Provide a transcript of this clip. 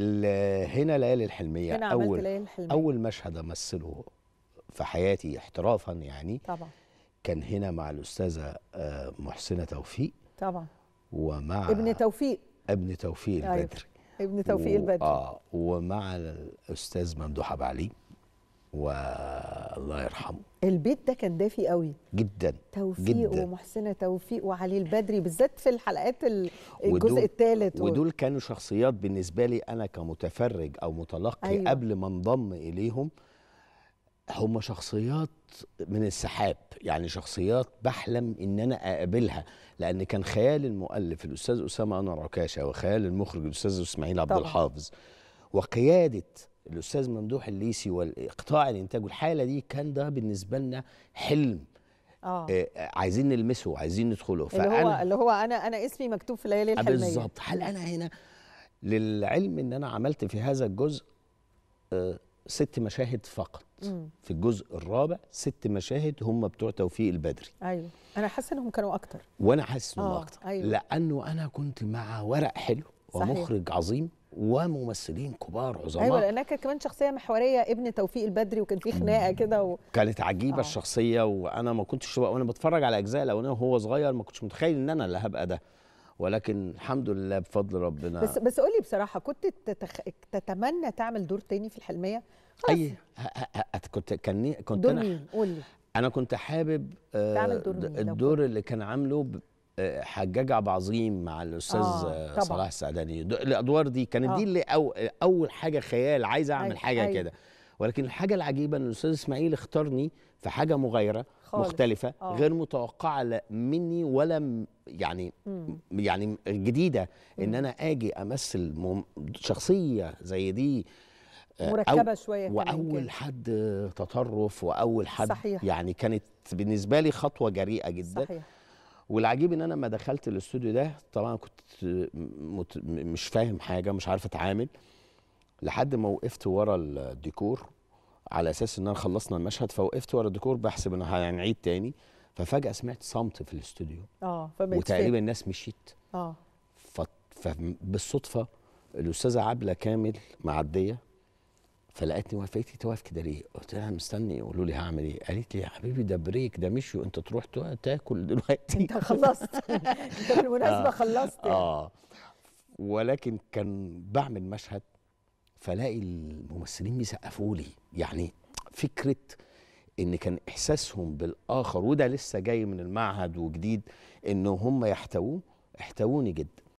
هنا ليالي الحلميه هنا اول ليالي الحلمية. اول مشهد امثله في حياتي احترافا يعني طبعا كان هنا مع الاستاذه آه، محسنه توفيق طبعا ومع ابن توفيق ابن توفيق أيوة. البدري ابن توفيق و... البدري اه ومع الاستاذ ممدوح ابو علي و الله يرحمه البيت ده كان دافي قوي جدا توفيق جداً. ومحسنه توفيق وعلي البدري بالذات في الحلقات الجزء الثالث ودول كانوا شخصيات بالنسبه لي انا كمتفرج او متلقي أيوة. قبل ما انضم اليهم هم شخصيات من السحاب يعني شخصيات بحلم ان انا اقابلها لان كان خيال المؤلف الاستاذ اسامه انور عكاشه وخيال المخرج الاستاذ اسماعيل عبد الحافظ وقياده الاستاذ ممدوح الليسي والاقطاع الانتاج والحاله دي كان ده بالنسبه لنا حلم آه. آه، عايزين نلمسه عايزين ندخله فأنا اللي هو اللي هو انا انا اسمي مكتوب في الليالي الحلميه بالظبط هل انا هنا للعلم ان انا عملت في هذا الجزء آه، ست مشاهد فقط مم. في الجزء الرابع ست مشاهد هم بتوع توفيق البدري ايوه انا حاسه انهم كانوا اكتر وانا حاسس انهم آه. اكتر أيوة. لانه انا كنت مع ورق حلو ومخرج صحيح. عظيم وممثلين كبار عظماء ايوه لانها كانت كمان شخصيه محوريه ابن توفيق البدري وكان في خناقه كده و... كانت عجيبه آه. الشخصيه وانا ما كنتش وانا بتفرج على اجزاء الاولانيه وهو صغير ما كنتش متخيل ان انا اللي هبقى ده ولكن الحمد لله بفضل ربنا بس بس قول لي بصراحه كنت تتخ... تتمنى تعمل دور تاني في الحلميه خلاص اي كنت كان كنت دور مين؟ لي انا كنت حابب آه، تعمل دور الدور اللي كان عامله حجاج عبد العظيم مع الاستاذ آه صلاح السعداني الادوار دي كانت آه. دي اللي أو اول حاجه خيال عايز اعمل حاجه أيوه. كده ولكن الحاجه العجيبه ان الاستاذ اسماعيل اختارني في حاجه مغايره مختلفه آه. غير متوقعه لا مني ولا يعني مم. يعني جديده ان انا اجي امثل شخصيه زي دي آه، مركبه شويه واول حد تطرف واول حد صحيح. يعني كانت بالنسبه لي خطوه جريئه جدا صحيح. والعجيب ان انا لما دخلت الاستوديو ده طبعا كنت مت... مش فاهم حاجه مش عارف اتعامل لحد ما وقفت ورا الديكور على اساس ان انا خلصنا المشهد فوقفت ورا الديكور بحسب ان هنعيد يعني تاني ففجاه سمعت صمت في الاستوديو اه وتقريبا الناس مشيت اه فبالصدفه الاستاذه عبله كامل معديه فلقيتني واقفه قالت واقف كده ليه؟ قلت لها مستني يقولوا لي هعمل ايه؟ قالت لي يا حبيبي ده بريك ده مش انت تروح تاكل دلوقتي انت خلصت انت بالمناسبه آه خلصت يعني. اه ولكن كان بعمل مشهد فلاقي الممثلين بيسقفوا لي يعني فكره ان كان احساسهم بالاخر وده لسه جاي من المعهد وجديد ان هم يحتووه احتووني جدا